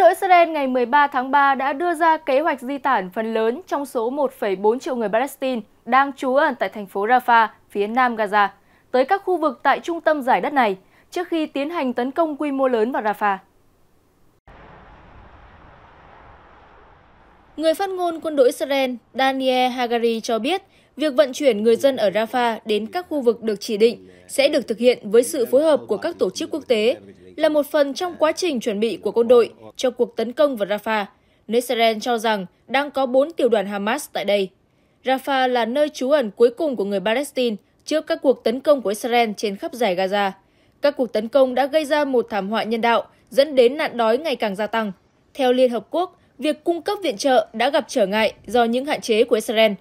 Quân đội Israel ngày 13 tháng 3 đã đưa ra kế hoạch di tản phần lớn trong số 1,4 triệu người Palestine đang trú ẩn tại thành phố Rafah, phía nam Gaza, tới các khu vực tại trung tâm giải đất này trước khi tiến hành tấn công quy mô lớn vào Rafah. Người phát ngôn quân đội Israel Daniel Hagari cho biết, việc vận chuyển người dân ở Rafah đến các khu vực được chỉ định sẽ được thực hiện với sự phối hợp của các tổ chức quốc tế là một phần trong quá trình chuẩn bị của quân đội cho cuộc tấn công vào Rafah. Nơi Israel cho rằng đang có 4 tiểu đoàn Hamas tại đây. Rafah là nơi trú ẩn cuối cùng của người Palestine trước các cuộc tấn công của Israel trên khắp giải Gaza. Các cuộc tấn công đã gây ra một thảm họa nhân đạo, dẫn đến nạn đói ngày càng gia tăng. Theo Liên Hợp Quốc, việc cung cấp viện trợ đã gặp trở ngại do những hạn chế của Israel.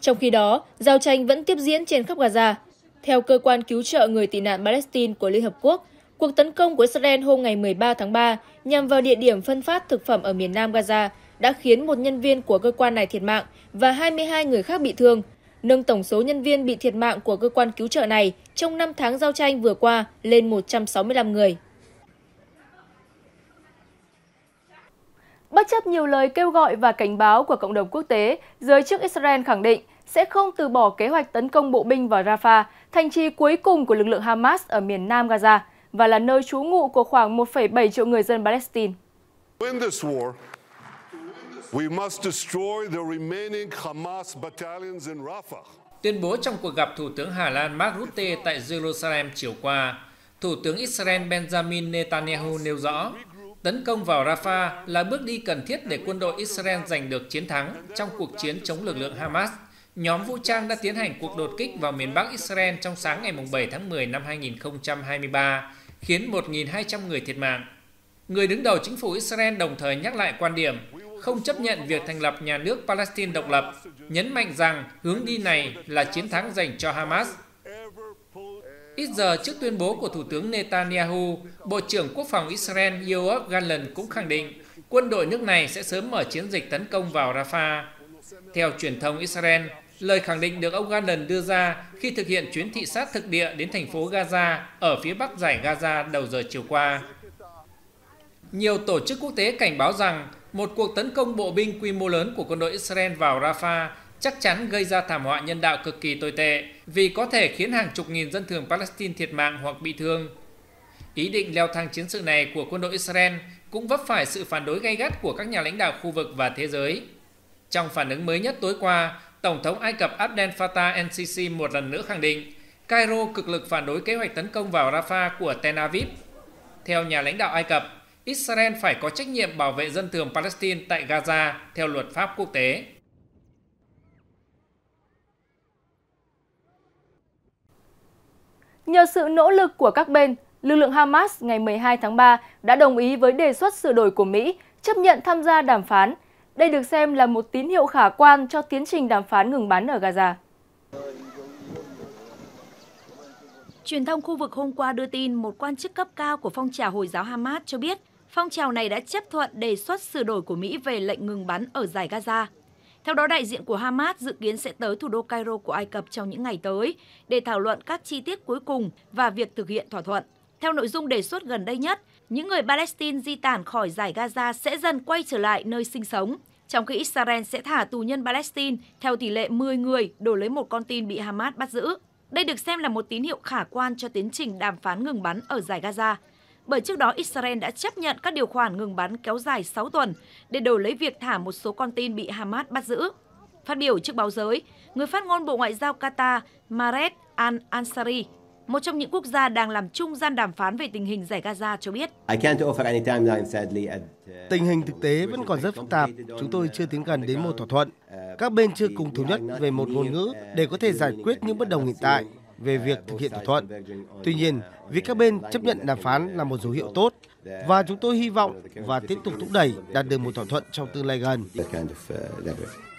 Trong khi đó, giao tranh vẫn tiếp diễn trên khắp Gaza. Theo cơ quan cứu trợ người tị nạn Palestine của Liên Hợp Quốc, Cuộc tấn công của Israel hôm ngày 13 tháng 3 nhằm vào địa điểm phân phát thực phẩm ở miền Nam Gaza đã khiến một nhân viên của cơ quan này thiệt mạng và 22 người khác bị thương, nâng tổng số nhân viên bị thiệt mạng của cơ quan cứu trợ này trong 5 tháng giao tranh vừa qua lên 165 người. Bất chấp nhiều lời kêu gọi và cảnh báo của cộng đồng quốc tế, giới chức Israel khẳng định sẽ không từ bỏ kế hoạch tấn công bộ binh vào Rafah, thành trì cuối cùng của lực lượng Hamas ở miền nam Gaza và là nơi trú ngụ của khoảng 1,7 triệu người dân Palestine. Tuyên bố trong cuộc gặp Thủ tướng Hà Lan Mark Rutte tại Jerusalem chiều qua, Thủ tướng Israel Benjamin Netanyahu nêu rõ, tấn công vào Rafah là bước đi cần thiết để quân đội Israel giành được chiến thắng trong cuộc chiến chống lực lượng Hamas. Nhóm vũ trang đã tiến hành cuộc đột kích vào miền Bắc Israel trong sáng ngày 7 tháng 10 năm 2023 khiến 1.200 người thiệt mạng. Người đứng đầu chính phủ Israel đồng thời nhắc lại quan điểm không chấp nhận việc thành lập nhà nước Palestine độc lập, nhấn mạnh rằng hướng đi này là chiến thắng dành cho Hamas. Ít giờ trước tuyên bố của Thủ tướng Netanyahu, Bộ trưởng Quốc phòng Israel Yoav Gallant cũng khẳng định quân đội nước này sẽ sớm mở chiến dịch tấn công vào Rafah. Theo truyền thông Israel, Lời khẳng định được ông Gannon đưa ra khi thực hiện chuyến thị sát thực địa đến thành phố Gaza ở phía bắc giải Gaza đầu giờ chiều qua. Nhiều tổ chức quốc tế cảnh báo rằng một cuộc tấn công bộ binh quy mô lớn của quân đội Israel vào Rafah chắc chắn gây ra thảm họa nhân đạo cực kỳ tồi tệ vì có thể khiến hàng chục nghìn dân thường Palestine thiệt mạng hoặc bị thương. Ý định leo thang chiến sự này của quân đội Israel cũng vấp phải sự phản đối gay gắt của các nhà lãnh đạo khu vực và thế giới. Trong phản ứng mới nhất tối qua, Tổng thống Ai Cập Abdel Fattah el-Sisi một lần nữa khẳng định Cairo cực lực phản đối kế hoạch tấn công vào Rafah của Tel Aviv. Theo nhà lãnh đạo Ai Cập, Israel phải có trách nhiệm bảo vệ dân thường Palestine tại Gaza theo luật pháp quốc tế. Nhờ sự nỗ lực của các bên, lực lượng Hamas ngày 12 tháng 3 đã đồng ý với đề xuất sửa đổi của Mỹ chấp nhận tham gia đàm phán đây được xem là một tín hiệu khả quan cho tiến trình đàm phán ngừng bắn ở Gaza. Truyền thông khu vực hôm qua đưa tin một quan chức cấp cao của phong trào Hồi giáo Hamas cho biết phong trào này đã chấp thuận đề xuất sửa đổi của Mỹ về lệnh ngừng bắn ở giải Gaza. Theo đó, đại diện của Hamas dự kiến sẽ tới thủ đô Cairo của Ai Cập trong những ngày tới để thảo luận các chi tiết cuối cùng và việc thực hiện thỏa thuận. Theo nội dung đề xuất gần đây nhất, những người Palestine di tản khỏi giải Gaza sẽ dần quay trở lại nơi sinh sống trong khi Israel sẽ thả tù nhân Palestine theo tỷ lệ 10 người đổi lấy một con tin bị Hamas bắt giữ. Đây được xem là một tín hiệu khả quan cho tiến trình đàm phán ngừng bắn ở giải Gaza. Bởi trước đó Israel đã chấp nhận các điều khoản ngừng bắn kéo dài 6 tuần để đổi lấy việc thả một số con tin bị Hamas bắt giữ. Phát biểu trước báo giới, người phát ngôn Bộ Ngoại giao Qatar Mared Al-Ansari một trong những quốc gia đang làm trung gian đàm phán về tình hình giải Gaza cho biết. Uh, tình hình thực tế vẫn còn rất phức tạp. Chúng tôi chưa tiến gần đến một thỏa thuận. Các bên chưa cùng thống nhất về một ngôn ngữ để có thể giải quyết những bất đồng hiện tại về việc thực hiện thỏa thuận. Tuy nhiên, việc các bên chấp nhận đàm phán là một dấu hiệu tốt và chúng tôi hy vọng và tiếp tục thúc đẩy đạt được một thỏa thuận trong tương lai gần.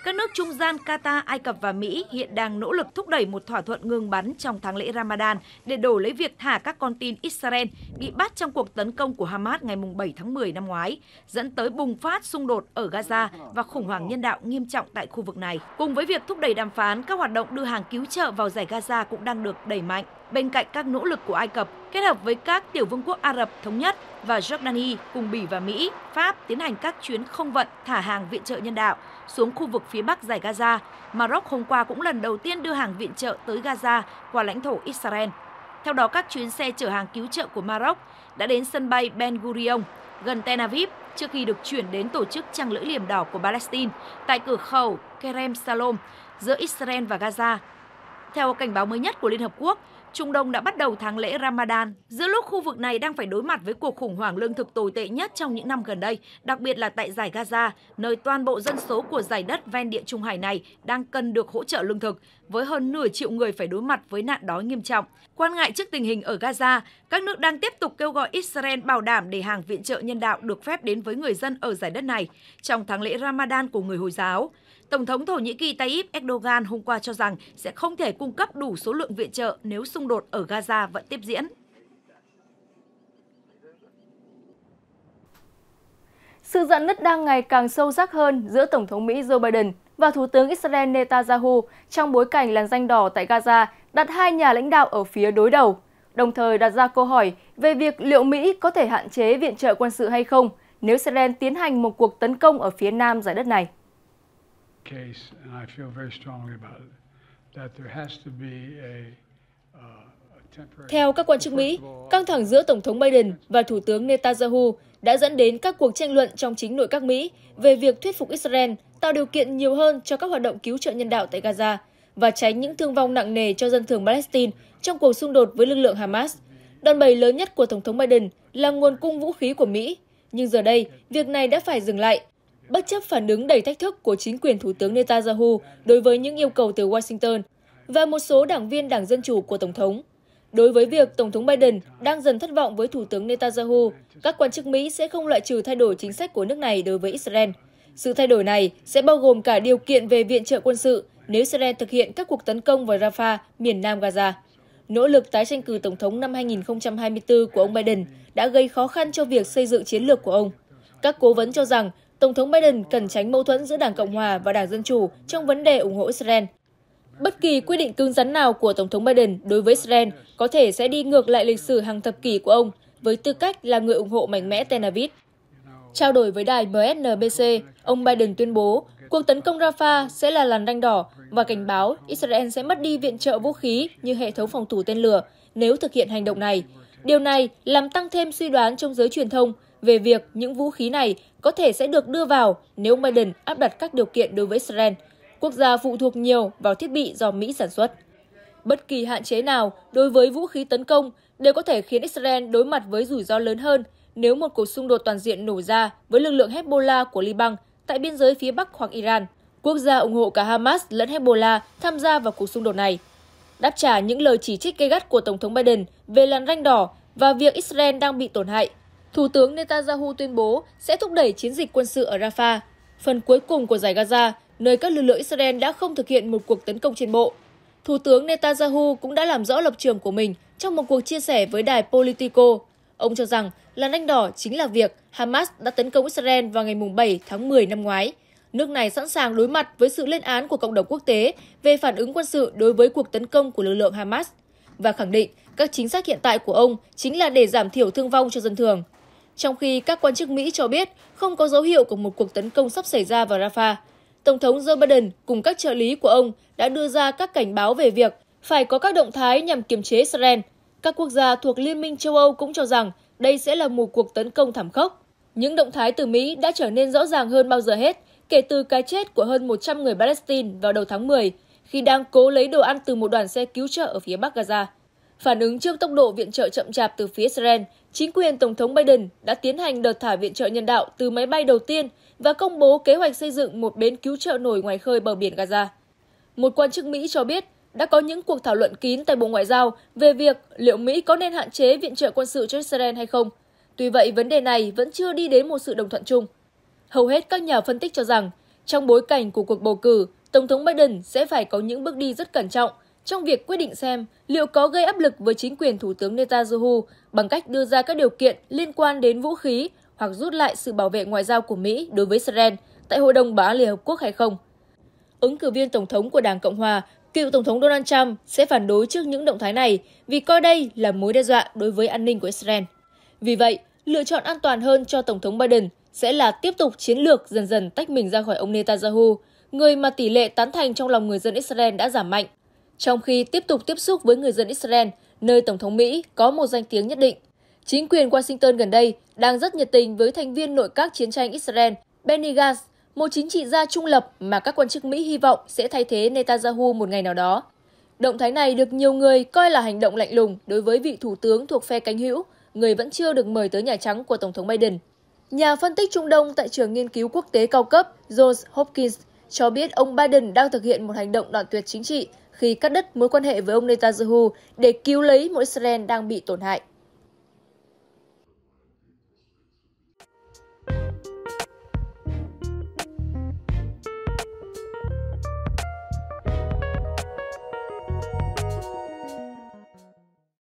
Các nước trung gian Qatar, Ai Cập và Mỹ hiện đang nỗ lực thúc đẩy một thỏa thuận ngừng bắn trong tháng lễ Ramadan để đổ lấy việc thả các con tin Israel bị bắt trong cuộc tấn công của Hamas ngày 7 tháng 10 năm ngoái, dẫn tới bùng phát xung đột ở Gaza và khủng hoảng nhân đạo nghiêm trọng tại khu vực này. Cùng với việc thúc đẩy đàm phán, các hoạt động đưa hàng cứu trợ vào giải Gaza cũng đang được đẩy mạnh. Bên cạnh các nỗ lực của Ai Cập, kết hợp với các tiểu vương quốc Ả Rập Thống Nhất và Jordani cùng Bỉ và Mỹ, Pháp tiến hành các chuyến không vận thả hàng viện trợ nhân đạo xuống khu vực phía bắc giải Gaza. Maroc hôm qua cũng lần đầu tiên đưa hàng viện trợ tới Gaza qua lãnh thổ Israel. Theo đó, các chuyến xe chở hàng cứu trợ của Maroc đã đến sân bay Ben Gurion gần Tel Aviv trước khi được chuyển đến tổ chức Trăng Lưỡi Liềm Đỏ của Palestine tại cửa khẩu Kerem Salom giữa Israel và Gaza. Theo cảnh báo mới nhất của Liên Hợp Quốc, Trung Đông đã bắt đầu tháng lễ Ramadan, giữa lúc khu vực này đang phải đối mặt với cuộc khủng hoảng lương thực tồi tệ nhất trong những năm gần đây, đặc biệt là tại giải Gaza, nơi toàn bộ dân số của giải đất ven địa Trung Hải này đang cần được hỗ trợ lương thực với hơn nửa triệu người phải đối mặt với nạn đói nghiêm trọng. Quan ngại trước tình hình ở Gaza, các nước đang tiếp tục kêu gọi Israel bảo đảm để hàng viện trợ nhân đạo được phép đến với người dân ở giải đất này trong tháng lễ Ramadan của người Hồi giáo. Tổng thống Thổ Nhĩ Kỳ Tayyip Erdogan hôm qua cho rằng sẽ không thể cung cấp đủ số lượng viện trợ nếu xung đột ở Gaza vẫn tiếp diễn. Sự giận nứt đang ngày càng sâu sắc hơn giữa Tổng thống Mỹ Joe Biden và Thủ tướng Israel Netanyahu trong bối cảnh làn danh đỏ tại Gaza đặt hai nhà lãnh đạo ở phía đối đầu, đồng thời đặt ra câu hỏi về việc liệu Mỹ có thể hạn chế viện trợ quân sự hay không nếu Israel tiến hành một cuộc tấn công ở phía nam giải đất này. Uh, Theo các quan chức Mỹ, căng thẳng giữa Tổng thống Biden và Thủ tướng Netanyahu đã dẫn đến các cuộc tranh luận trong chính nội các Mỹ về việc thuyết phục Israel tạo điều kiện nhiều hơn cho các hoạt động cứu trợ nhân đạo tại Gaza và tránh những thương vong nặng nề cho dân thường Palestine trong cuộc xung đột với lực lượng Hamas. Đòn bẩy lớn nhất của Tổng thống Biden là nguồn cung vũ khí của Mỹ, nhưng giờ đây, việc này đã phải dừng lại. Bất chấp phản ứng đầy thách thức của chính quyền Thủ tướng Netanyahu đối với những yêu cầu từ Washington và một số đảng viên Đảng Dân Chủ của Tổng thống. Đối với việc Tổng thống Biden đang dần thất vọng với Thủ tướng Netanyahu, các quan chức Mỹ sẽ không loại trừ thay đổi chính sách của nước này đối với Israel sự thay đổi này sẽ bao gồm cả điều kiện về viện trợ quân sự nếu Israel thực hiện các cuộc tấn công vào Rafah, miền nam Gaza. Nỗ lực tái tranh cử Tổng thống năm 2024 của ông Biden đã gây khó khăn cho việc xây dựng chiến lược của ông. Các cố vấn cho rằng Tổng thống Biden cần tránh mâu thuẫn giữa Đảng Cộng Hòa và Đảng Dân Chủ trong vấn đề ủng hộ Israel. Bất kỳ quyết định cứng rắn nào của Tổng thống Biden đối với Israel có thể sẽ đi ngược lại lịch sử hàng thập kỷ của ông với tư cách là người ủng hộ mạnh mẽ Tel Aviv. Trao đổi với đài MSNBC, ông Biden tuyên bố cuộc tấn công Rafah sẽ là làn ranh đỏ và cảnh báo Israel sẽ mất đi viện trợ vũ khí như hệ thống phòng thủ tên lửa nếu thực hiện hành động này. Điều này làm tăng thêm suy đoán trong giới truyền thông về việc những vũ khí này có thể sẽ được đưa vào nếu Biden áp đặt các điều kiện đối với Israel, quốc gia phụ thuộc nhiều vào thiết bị do Mỹ sản xuất. Bất kỳ hạn chế nào đối với vũ khí tấn công đều có thể khiến Israel đối mặt với rủi ro lớn hơn nếu một cuộc xung đột toàn diện nổ ra với lực lượng Hezbollah của Liban tại biên giới phía Bắc hoặc Iran. Quốc gia ủng hộ cả Hamas lẫn Hezbollah tham gia vào cuộc xung đột này. Đáp trả những lời chỉ trích gay gắt của Tổng thống Biden về làn ranh đỏ và việc Israel đang bị tổn hại, Thủ tướng Netanyahu tuyên bố sẽ thúc đẩy chiến dịch quân sự ở Rafah, phần cuối cùng của giải Gaza, nơi các lực lượng Israel đã không thực hiện một cuộc tấn công trên bộ. Thủ tướng Netanyahu cũng đã làm rõ lập trường của mình trong một cuộc chia sẻ với đài Politico Ông cho rằng làn anh đỏ chính là việc Hamas đã tấn công Israel vào ngày 7 tháng 10 năm ngoái. Nước này sẵn sàng đối mặt với sự lên án của cộng đồng quốc tế về phản ứng quân sự đối với cuộc tấn công của lực lượng Hamas và khẳng định các chính sách hiện tại của ông chính là để giảm thiểu thương vong cho dân thường. Trong khi các quan chức Mỹ cho biết không có dấu hiệu của một cuộc tấn công sắp xảy ra vào Rafah, Tổng thống Joe Biden cùng các trợ lý của ông đã đưa ra các cảnh báo về việc phải có các động thái nhằm kiềm chế Israel các quốc gia thuộc Liên minh châu Âu cũng cho rằng đây sẽ là một cuộc tấn công thảm khốc. Những động thái từ Mỹ đã trở nên rõ ràng hơn bao giờ hết kể từ cái chết của hơn 100 người Palestine vào đầu tháng 10 khi đang cố lấy đồ ăn từ một đoàn xe cứu trợ ở phía Bắc Gaza. Phản ứng trước tốc độ viện trợ chậm chạp từ phía Israel, chính quyền Tổng thống Biden đã tiến hành đợt thả viện trợ nhân đạo từ máy bay đầu tiên và công bố kế hoạch xây dựng một bến cứu trợ nổi ngoài khơi bờ biển Gaza. Một quan chức Mỹ cho biết đã có những cuộc thảo luận kín tại Bộ Ngoại giao về việc liệu Mỹ có nên hạn chế viện trợ quân sự cho Israel hay không. Tuy vậy, vấn đề này vẫn chưa đi đến một sự đồng thuận chung. Hầu hết các nhà phân tích cho rằng, trong bối cảnh của cuộc bầu cử, Tổng thống Biden sẽ phải có những bước đi rất cẩn trọng trong việc quyết định xem liệu có gây áp lực với chính quyền Thủ tướng Netanyahu bằng cách đưa ra các điều kiện liên quan đến vũ khí hoặc rút lại sự bảo vệ ngoại giao của Mỹ đối với Israel tại Hội đồng Bảo an Liên Hợp Quốc hay không. Ứng cử viên Tổng thống của Đảng Cộng Hòa cựu Tổng thống Donald Trump sẽ phản đối trước những động thái này vì coi đây là mối đe dọa đối với an ninh của Israel. Vì vậy, lựa chọn an toàn hơn cho Tổng thống Biden sẽ là tiếp tục chiến lược dần dần tách mình ra khỏi ông Netanyahu, người mà tỷ lệ tán thành trong lòng người dân Israel đã giảm mạnh, trong khi tiếp tục tiếp xúc với người dân Israel, nơi Tổng thống Mỹ có một danh tiếng nhất định. Chính quyền Washington gần đây đang rất nhiệt tình với thành viên nội các chiến tranh Israel Benny Gantz một chính trị gia trung lập mà các quan chức Mỹ hy vọng sẽ thay thế Netanyahu một ngày nào đó. Động thái này được nhiều người coi là hành động lạnh lùng đối với vị thủ tướng thuộc phe cánh hữu, người vẫn chưa được mời tới Nhà Trắng của Tổng thống Biden. Nhà phân tích Trung Đông tại trường nghiên cứu quốc tế cao cấp Johns Hopkins cho biết ông Biden đang thực hiện một hành động đoạn tuyệt chính trị khi cắt đứt mối quan hệ với ông Netanyahu để cứu lấy một Israel đang bị tổn hại.